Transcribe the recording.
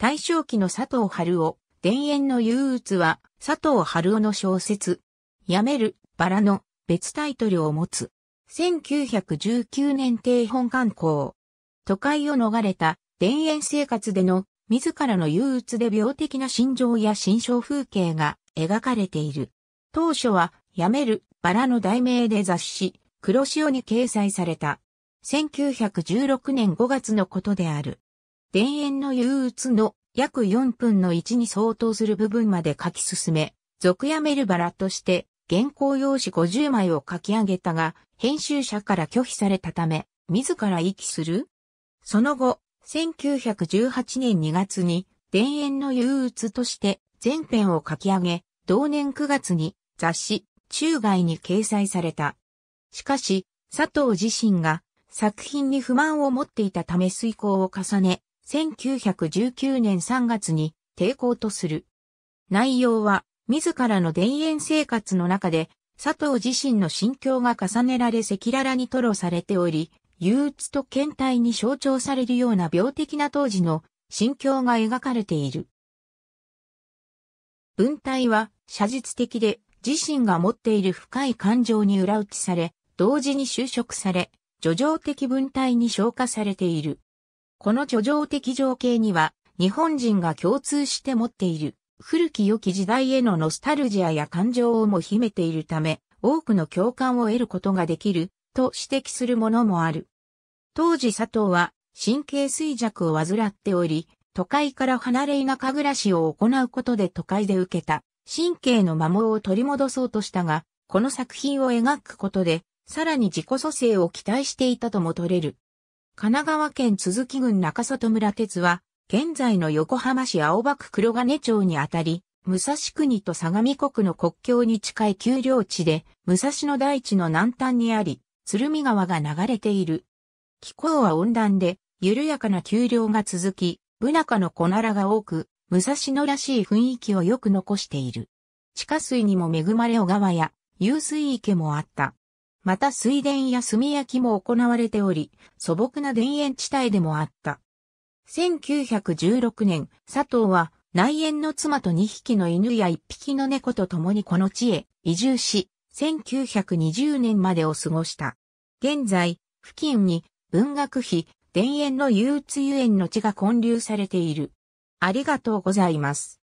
大正期の佐藤春夫、田園の憂鬱は、佐藤春夫の小説、やめる、バラの別タイトルを持つ。1919年定本刊行。都会を逃れた田園生活での自らの憂鬱で病的な心情や心象風景が描かれている。当初は、やめる、バラの題名で雑誌、黒潮に掲載された。1916年5月のことである。田園の憂鬱の約4分の1に相当する部分まで書き進め、続やめるバラとして原稿用紙50枚を書き上げたが、編集者から拒否されたため、自ら遺棄するその後、1918年2月に、田園の憂鬱として全編を書き上げ、同年9月に雑誌、中外に掲載された。しかし、佐藤自身が作品に不満を持っていたため遂行を重ね、1919年3月に抵抗とする。内容は、自らの田園生活の中で、佐藤自身の心境が重ねられ赤裸々に吐露されており、憂鬱と倦怠に象徴されるような病的な当時の心境が描かれている。文体は写実的で自身が持っている深い感情に裏打ちされ、同時に就職され、叙情的文体に昇華されている。この叙情的情景には、日本人が共通して持っている、古き良き時代へのノスタルジアや感情をも秘めているため、多くの共感を得ることができる、と指摘するものもある。当時佐藤は、神経衰弱を患っており、都会から離れ田舎暮らしを行うことで都会で受けた神経の摩耗を取り戻そうとしたが、この作品を描くことで、さらに自己蘇生を期待していたとも取れる。神奈川県鈴木郡中里村鉄は、現在の横浜市青葉区黒金町にあたり、武蔵国と相模国の国境に近い丘陵地で、武蔵野大地の南端にあり、鶴見川が流れている。気候は温暖で、緩やかな丘陵が続き、ブナ科のコナラが多く、武蔵野らしい雰囲気をよく残している。地下水にも恵まれ小川や、湧水池もあった。また水田や炭焼きも行われており、素朴な田園地帯でもあった。1916年、佐藤は内縁の妻と2匹の犬や1匹の猫と共にこの地へ移住し、1920年までを過ごした。現在、付近に文学費、田園の憂鬱遊園の地が建立されている。ありがとうございます。